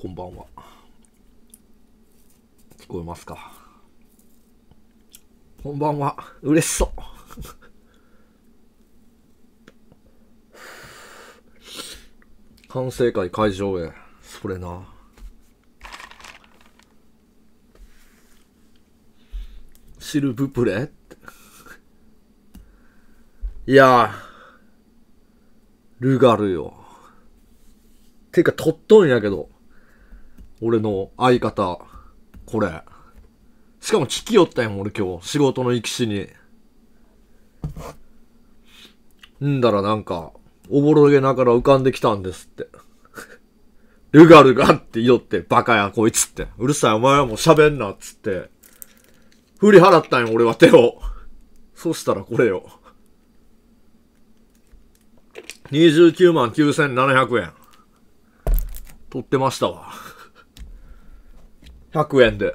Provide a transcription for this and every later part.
こんばんは。聞こえますかこんばんは。嬉しそう。反省会会場へ。それな。シルブプレいやルガルよ。てか、とっとんやけど。俺の相方、これ。しかも聞きよったやん、俺今日。仕事の行きしに。んだらなんか、おぼろげながら浮かんできたんですって。ルガルガって言おって、バカやこいつって。うるさい、お前はもう喋んなっつって。振り払ったんや、俺は手を。そしたらこれよ。29万9700円。取ってましたわ。100円で。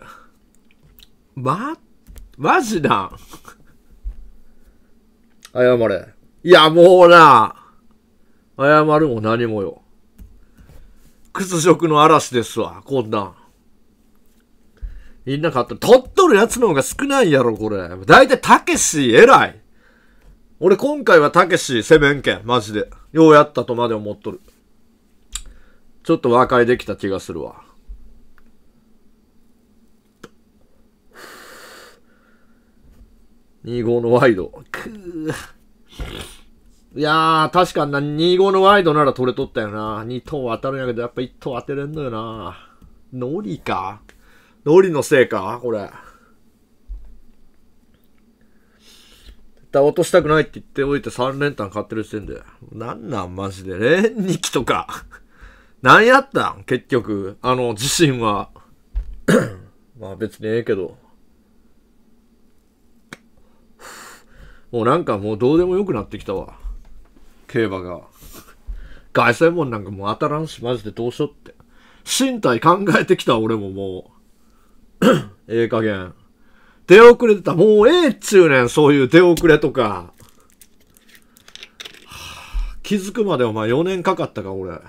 ま、マジな謝れ。いや、もうな、謝るも何もよ。屈辱の嵐ですわ、こんなん。みんな買った。取っとるやつの方が少ないやろ、これ。だいたいたけし、偉い。俺今回はたけし、せめんけん、マジで。ようやったとまで思っとる。ちょっと和解できた気がするわ。25のワイド。くいやー、確かに25のワイドなら取れとったよな。2等当たるんやけど、やっぱ1等当てれんのよな。ノリかノリのせいかこれ。対落としたくないって言っておいて3連単買ってる時点で。なんなんマジで。連2期とか。何やったん結局。あの、自身は。まあ別にええけど。もうなんかもうどうでもよくなってきたわ。競馬が。凱旋門なんかもう当たらんし、マジでどうしよって。身体考えてきた俺ももう。ええ加減。出遅れてた。もうええっちゅうねん、そういう出遅れとか。気づくまでお前4年かかったか、俺。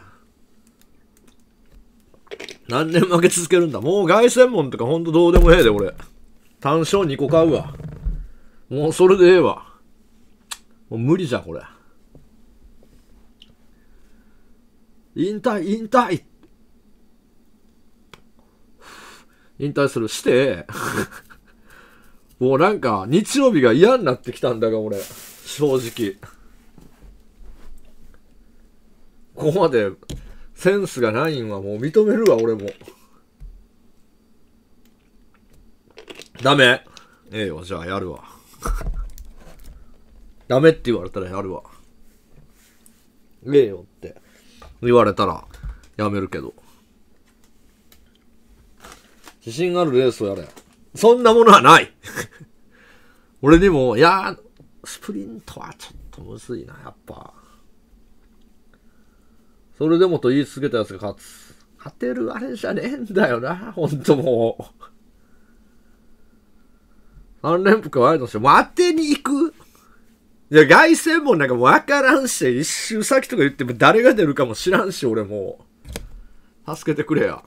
何年負け続けるんだ。もう凱旋門とかほんとどうでもええで、俺。単勝2個買うわ。もうそれでええわ。もう無理じゃん、これ。引退、引退引退する。して、もうなんか、日曜日が嫌になってきたんだが、俺。正直。ここまで、センスがないんはもう認めるわ、俺も。ダメええよ、じゃあやるわ。ダメって言われたらやるわ。ええよって言われたらやめるけど。自信あるレースをやれ。そんなものはない 俺にも、いやスプリントはちょっとむずいな、やっぱ。それでもと言い続けたやつが勝つ。勝てるあれじゃねえんだよな、ほんともう。3連覆はあるとして、もう当てに行くいや、凱旋門なんかわからんし、一周先とか言っても誰が出るかも知らんし、俺も助けてくれや。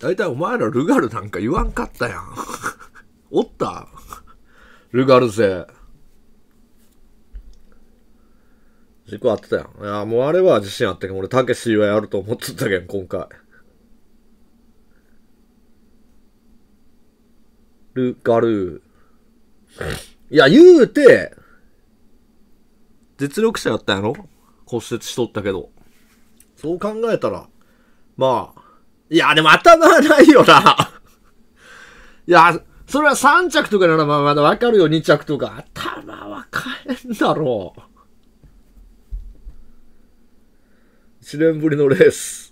大体お前らルガルなんか言わんかったやん。おったルガル勢。事故あってたやん。いや、もうあれは自信あったけど、俺、たけしはやると思ってたけん、今回。るがる。いや、言うて、実力者やったやろ骨折しとったけど。そう考えたら、まあ、いや、でも頭はないよな。いや、それは3着とかならまあまだわかるよ、2着とか。頭は変えんだろう。1年ぶりのレース。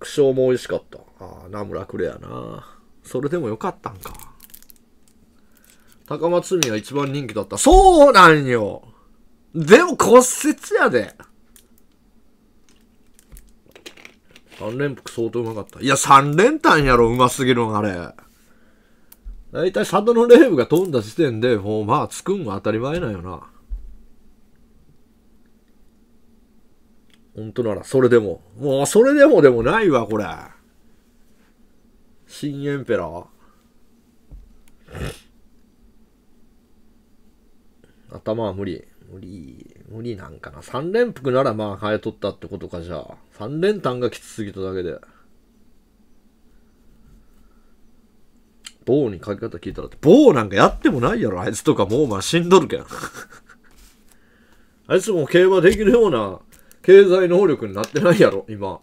クショも美味しかった。ああ、ナムラクレやな。それでもよかったんか。高松海は一番人気だった。そうなんよでも骨折やで。三連服相当うまかった。いや、三連単やろ、うますぎるの、あれ。だいたい佐渡のレーブが飛んだ時点で、もうまあ、つくんは当たり前なんよな。本当なら、それでも。もう、それでもでもないわ、これ。新エンペラー頭は無理。無理。無理なんかな。三連服ならまあ、生えとったってことか、じゃあ。三連単がきつすぎただけで。棒にかけ方聞いたらって、棒なんかやってもないやろ、あいつとかもうまあ死んどるけん。あいつも競馬できるような経済能力になってないやろ、今。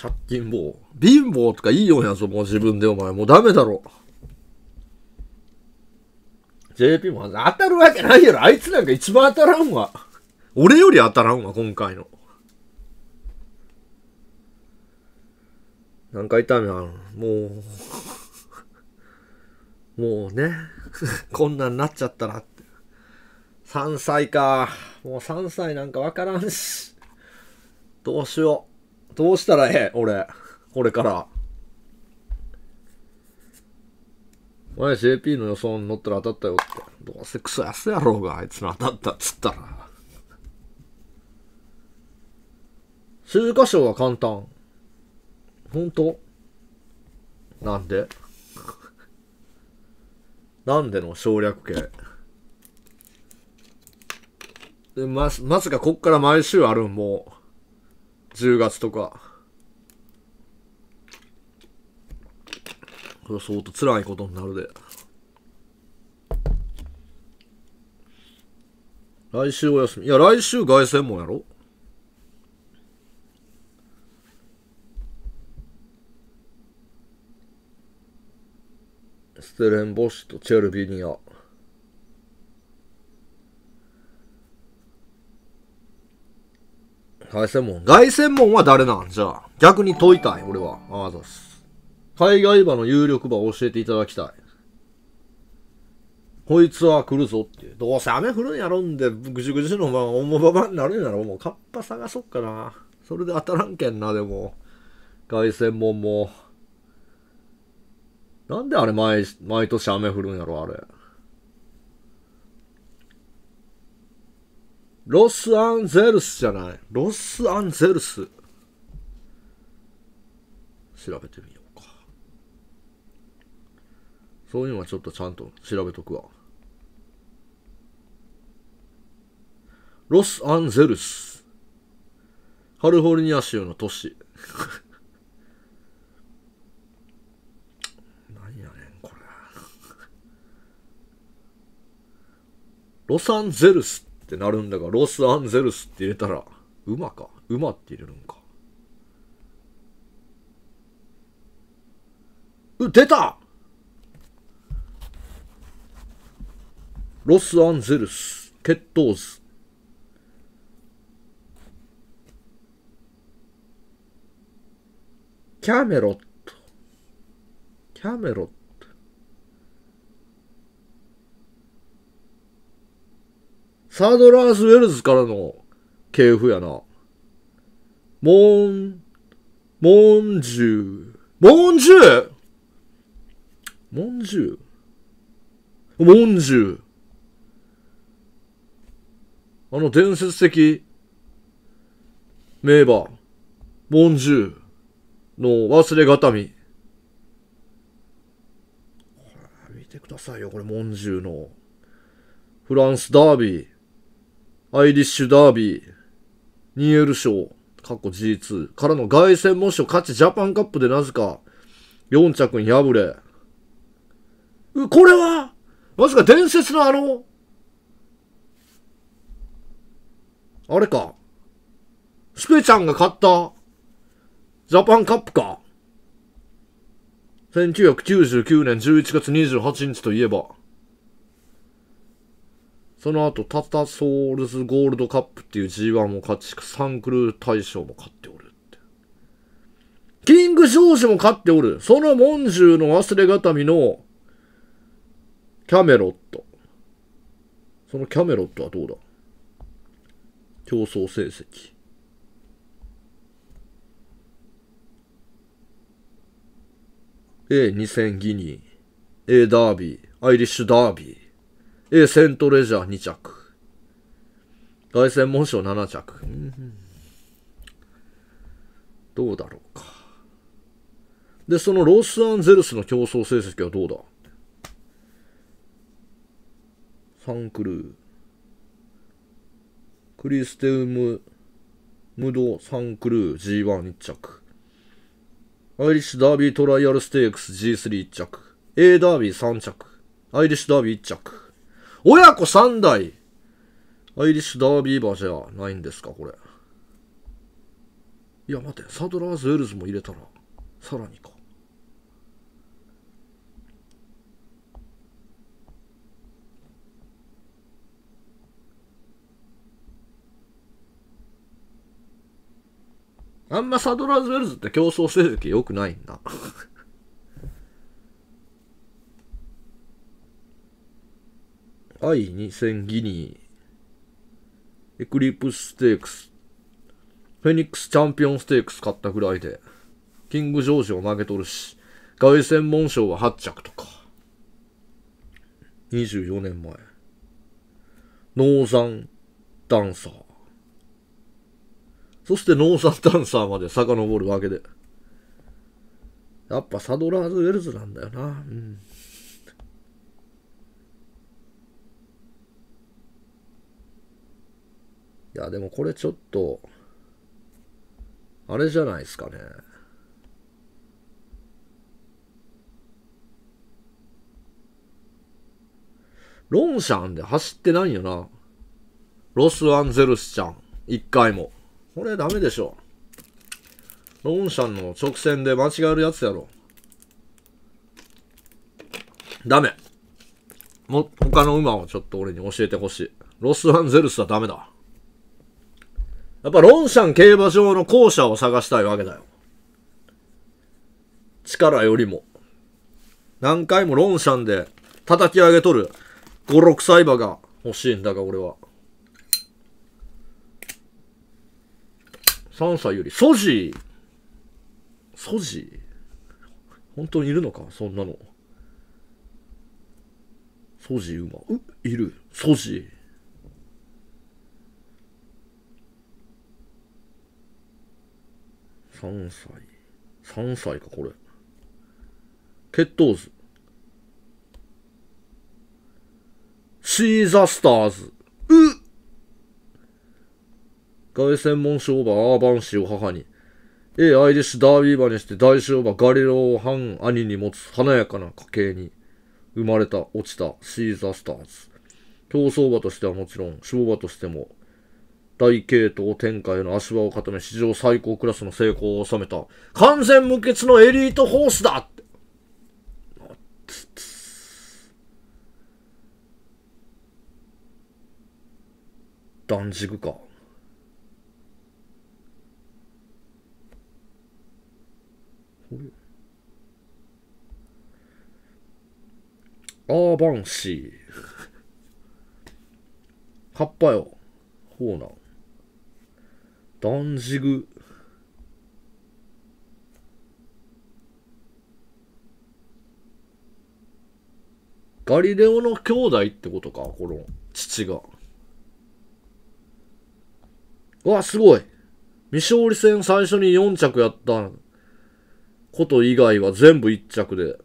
借金棒。貧乏とかいいよやぞ、もう自分でお前。もうダメだろ。JP も当たるわけないやろ。あいつなんか一番当たらんわ。俺より当たらんわ、今回の。何回言ったんやもう。もうね こんなんなっちゃったらって。3歳か。もう3歳なんかわからんし。どうしよう。どうしたらええ、俺。これから。お前 JP の予想に乗ったら当たったよって。どうせクソ安やろうが、あいつの当たったっつったら。数箇所は簡単。ほんとなんでなんでの省略形。でま、まさかこっから毎週あるん、もう。10月とか。これ相当辛いことになるで。来週お休み。いや、来週凱旋門やろテレンボシとチェルビニア。凱旋門。凱旋門は誰なんじゃあ。逆に問いたい、俺は。ああ、そうす。海外馬の有力馬を教えていただきたい。こいつは来るぞっていう。どうせ雨降るんやろんで、ぐじゅぐじゅのまま、おもばばになるんやろ。もうカッパ探そっかな。それで当たらんけんな、でも。凱旋門も。なんであれ毎、毎年雨降るんやろ、あれ。ロスアンゼルスじゃない。ロスアンゼルス。調べてみようか。そういうのはちょっとちゃんと調べとくわ。ロスアンゼルス。カリフォルニア州の都市。ロサンゼルスってなるんだが、ロスアンゼルスって入れたら、馬か。馬って入れるんか。う、出たロスアンゼルス、血統図。キャメロット。キャメロット。サードラース・ウェルズからの系譜やな。モン、モンジュー。モンジューモンジューモンジューあの伝説的名馬、モンジューの忘れがたみ。見てくださいよ、これ、モンジューの。フランスダービー。アイリッシュダービー、ニエル賞、過去 G2 からの凱旋試を勝ちジャパンカップでなぜか4着に敗れ。う、これはまさか伝説のあの、あれか。スペちゃんが勝ったジャパンカップか。1999年11月28日といえば、その後、タタソールズゴールドカップっていう G1 も勝ち、サンクル大賞も勝っておるって。キング少子も勝っておる。そのモンジュの忘れがたみの、キャメロット。そのキャメロットはどうだ競争成績。A2000 ギニー、A ダービー、アイリッシュダービー。えセントレジャー2着。凱旋門賞7着。どうだろうか。で、そのロスアンゼルスの競争成績はどうだサンクルー。クリステウム、ムド、サンクルー、G11 着。アイリッシュダービートライアルステークス G31 着。A ダービー3着。アイリッシュダービー1着。親子三代アイリッシュダービーバーじゃないんですか、これ。いや、待って、サドラーズ・ウェルズも入れたら、さらにか。あんまサドラーズ・ウェルズって競争成績良くないんだ愛2000ギニー。エクリプスステークス。フェニックスチャンピオンステークス買ったぐらいで。キングジョージを投げとるし。外戦門賞は8着とか。24年前。ノーザンダンサー。そしてノーザンダンサーまで遡るわけで。やっぱサドラーズ・ウェルズなんだよな。うん。や、でもこれちょっと、あれじゃないですかね。ロンシャンで走ってないよな。ロスアンゼルスちゃん。一回も。これダメでしょ。ロンシャンの直線で間違えるやつやろ。ダメ。も、他の馬をちょっと俺に教えてほしい。ロスアンゼルスはダメだ。やっぱロンシャン競馬場の校舎を探したいわけだよ。力よりも。何回もロンシャンで叩き上げとる5、6歳馬が欲しいんだが、俺は。3歳より、ソジーソジー本当にいるのかそんなの。ソジー馬。ういる。ソジー。3歳。3歳か、これ。血統図。シーザスターズ。う外旋門商馬、アーバン氏を母に。A アイリッシュダービー馬にして大賞馬ガリロを反兄に持つ華やかな家系に生まれた落ちたシーザースターズ。競走馬としてはもちろん、商馬としても大系統展開への足場を固め、史上最高クラスの成功を収めた、完全無欠のエリートホースだって。断食か。アーバンシー。葉っぱよ。ほうなん。ダンジグ。ガリレオの兄弟ってことか、この父が。わ、すごい未勝利戦最初に4着やったこと以外は全部1着で。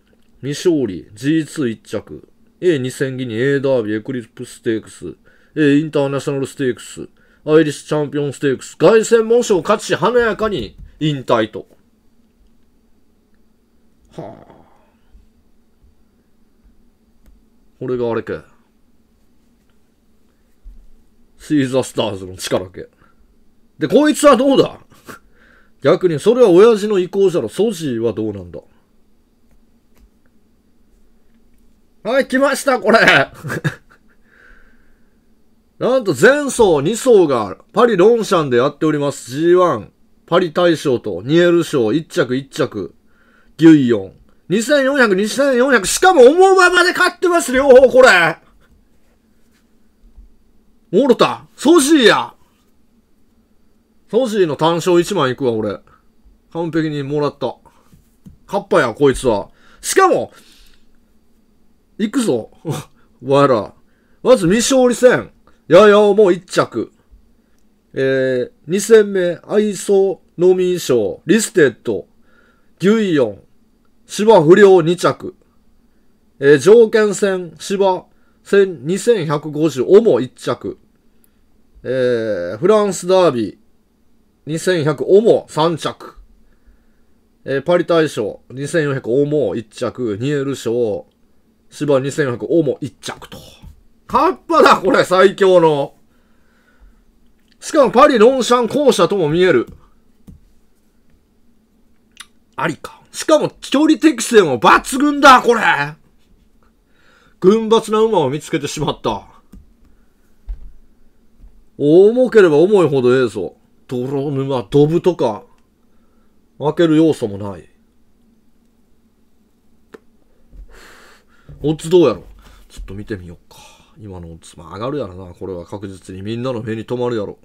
未勝利、G21 着、A2000 ギニ、A ダービー、エクリップステークス、A インターナショナルステークス、アイリスチャンピオンステークス、凱旋猛賞を勝ちし、華やかに引退と。はあ。これがあれか。シーザースターズの力け。で、こいつはどうだ逆に、それは親父の意向じゃろ。ソジーはどうなんだはい、来ました、これなんと前走2走がパリ・ロンシャンでやっております。G1、パリ大賞とニエル賞1着1着、ギュイヨン。2400、2400、しかも思うままで勝ってます、両方これ。モルタ、ソジーや。ソジーの単勝1万いくわ、俺。完璧にもらった。カッパや、こいつは。しかも、行くぞ。わ ら。まず未勝利戦。ややおもう一着。えー、2戦目、アイ愛ノミー賞、リステッド、ュイヨン、芝不良2着。えー、条件戦、芝、2150、おも1着。えー、フランスダービー、2100、おも3着。えー、パリ大賞、2400、おも1着。ニエル賞、芝2400、おも1着と。カッパだ、これ、最強の。しかもパリ、ロンシャン、校舎とも見える。ありか。しかも、距離適性も抜群だ、これ群抜な馬を見つけてしまった。重ければ重いほどええぞ。泥沼、ドブとか、負ける要素もない。オッズどうやろちょっと見てみようか。今のオッズ、まあ、上がるやろな、これは確実に。みんなの目に留まるやろ。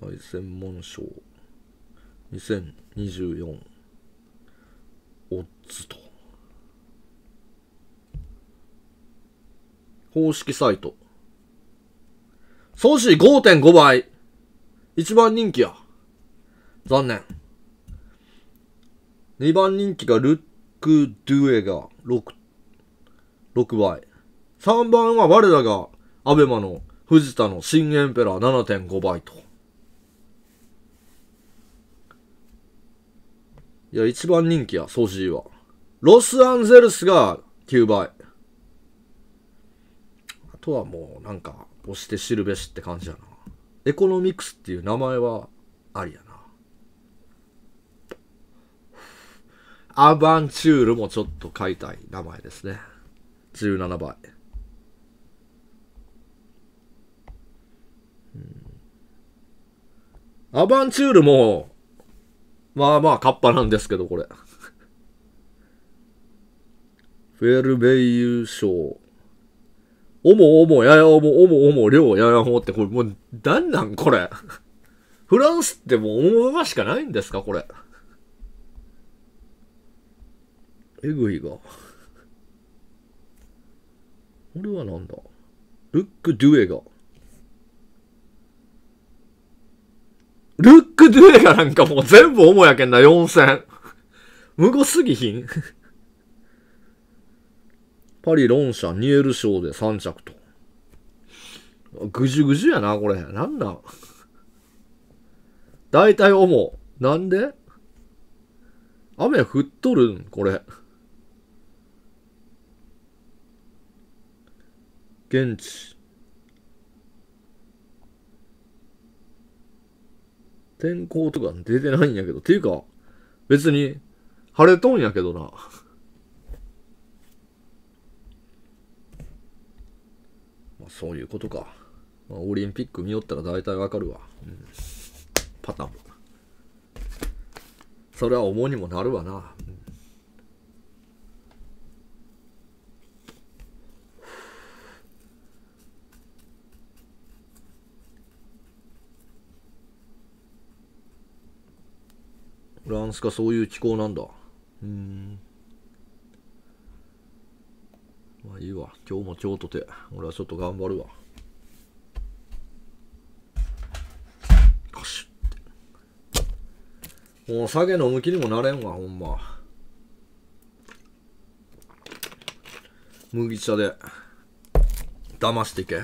はい、専門賞。2024。オッズと。公式サイト。総資5.5倍。一番人気や。残念。二番人気がルック・ドゥエが 6, 6倍。3番は我らが、アベマの藤田の新エンペラー7.5倍と。いや、一番人気や、ソジーは。ロスアンゼルスが9倍。あとはもう、なんか、押して知るべしって感じやな。エコノミクスっていう名前は、ありやな。アバンチュールもちょっと買いたい名前ですね。17倍。アバンチュールも、まあまあ、カッパなんですけど、これ。フェルベイ優勝。おもおも、ややおも、おもおも、りょうややおって、これもう、なんなんこれ。フランスってもう、おもましかないんですか、これ。えぐいが。俺はなんだルック・ドゥエが。ルック・ドゥエがなんかもう全部重やけんな、4000。無ごすぎひん パリ・ロンシャン、ニエル賞で3着と。ぐじゅぐじゅやな、これ。なんなん大体思う。なんで雨降っとるんこれ。現地天候とか出てないんやけど。っていうか、別に晴れとんやけどな。まあ、そういうことか。まあ、オリンピック見よったら大体わかるわ。うん、パターンも。それは重にもなるわな。うんフランスかそういう気候なんだ。うん。まあいいわ。今日も今日とて、俺はちょっと頑張るわ。もう下げの向きにもなれんわ、ほんま。麦茶で、騙してけ。